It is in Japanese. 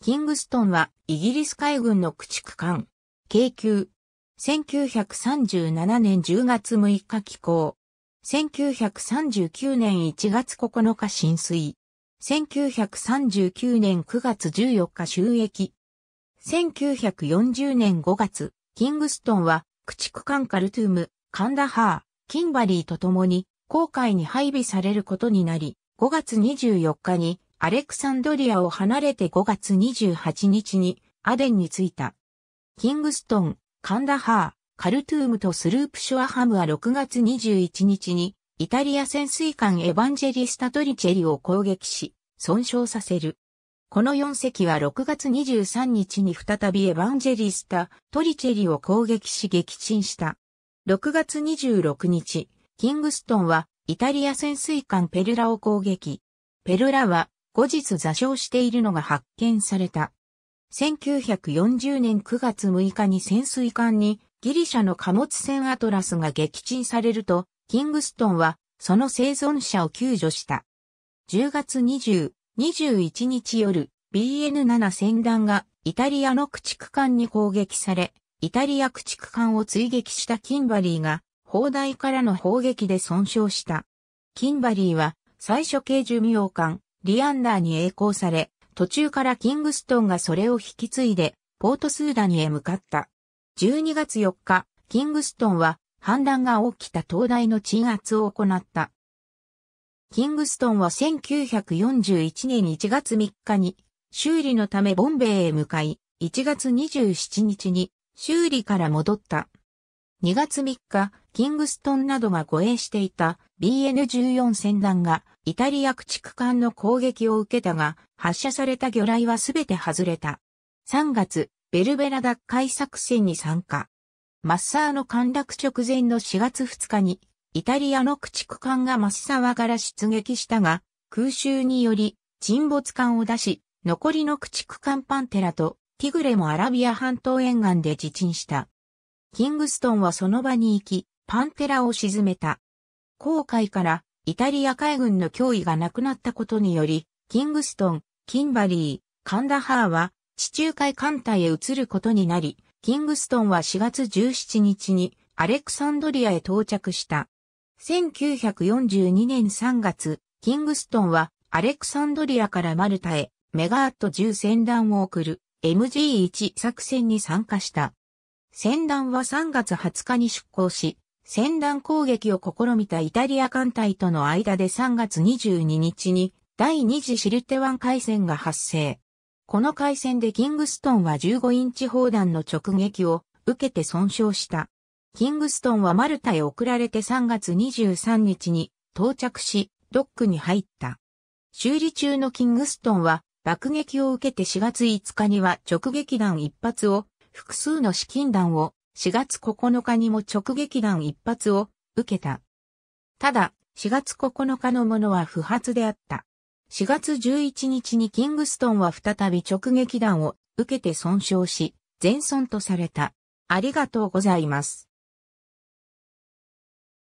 キングストンはイギリス海軍の駆逐艦、軽級。1937年10月6日寄港。1939年1月9日浸水。1939年9月14日収益。1940年5月、キングストンは駆逐艦カルトゥーム、カンダハー、キンバリーと共に航海に配備されることになり、5月24日にアレクサンドリアを離れて5月28日にアデンに着いた。キングストン、カンダハー、カルトゥームとスループショアハムは6月21日にイタリア潜水艦エヴァンジェリスタトリチェリを攻撃し、損傷させる。この4隻は6月23日に再びエヴァンジェリスタトリチェリを攻撃し撃沈した。6月26日、キングストンはイタリア潜水艦ペルラを攻撃。ペルラは後日座礁しているのが発見された。1940年9月6日に潜水艦にギリシャの貨物船アトラスが撃沈されると、キングストンはその生存者を救助した。10月20、21日夜、BN7 船団がイタリアの駆逐艦に攻撃され、イタリア駆逐艦を追撃したキンバリーが、砲台からの砲撃で損傷した。キンバリーは最初系寿命艦、リアンダーに栄光され、途中からキングストンがそれを引き継いで、ポートスーダンへ向かった。12月4日、キングストンは反乱が起きた東大の鎮圧を行った。キングストンは1941年1月3日に修理のためボンベイへ向かい、1月27日に修理から戻った。2月3日、キングストンなどが護衛していた BN14 戦団がイタリア駆逐艦の攻撃を受けたが、発射された魚雷はすべて外れた。3月、ベルベラ奪回作戦に参加。マッサーの陥落直前の4月2日に、イタリアの駆逐艦がマッサワから出撃したが、空襲により沈没艦を出し、残りの駆逐艦パンテラとティグレもアラビア半島沿岸で自沈した。キングストンはその場に行き、パンテラを沈めた。航海からイタリア海軍の脅威がなくなったことにより、キングストン、キンバリー、カンダハーは地中海艦隊へ移ることになり、キングストンは4月17日にアレクサンドリアへ到着した。1942年3月、キングストンはアレクサンドリアからマルタへメガアット10船団を送る MG1 作戦に参加した。船団は3月20日に出港し、戦乱攻撃を試みたイタリア艦隊との間で3月22日に第2次シルテ湾海戦が発生。この海戦でキングストンは15インチ砲弾の直撃を受けて損傷した。キングストンはマルタへ送られて3月23日に到着し、ドックに入った。修理中のキングストンは爆撃を受けて4月5日には直撃弾1発を複数の資金弾を4月9日にも直撃弾一発を受けた。ただ、4月9日のものは不発であった。4月11日にキングストンは再び直撃弾を受けて損傷し、全損とされた。ありがとうございます。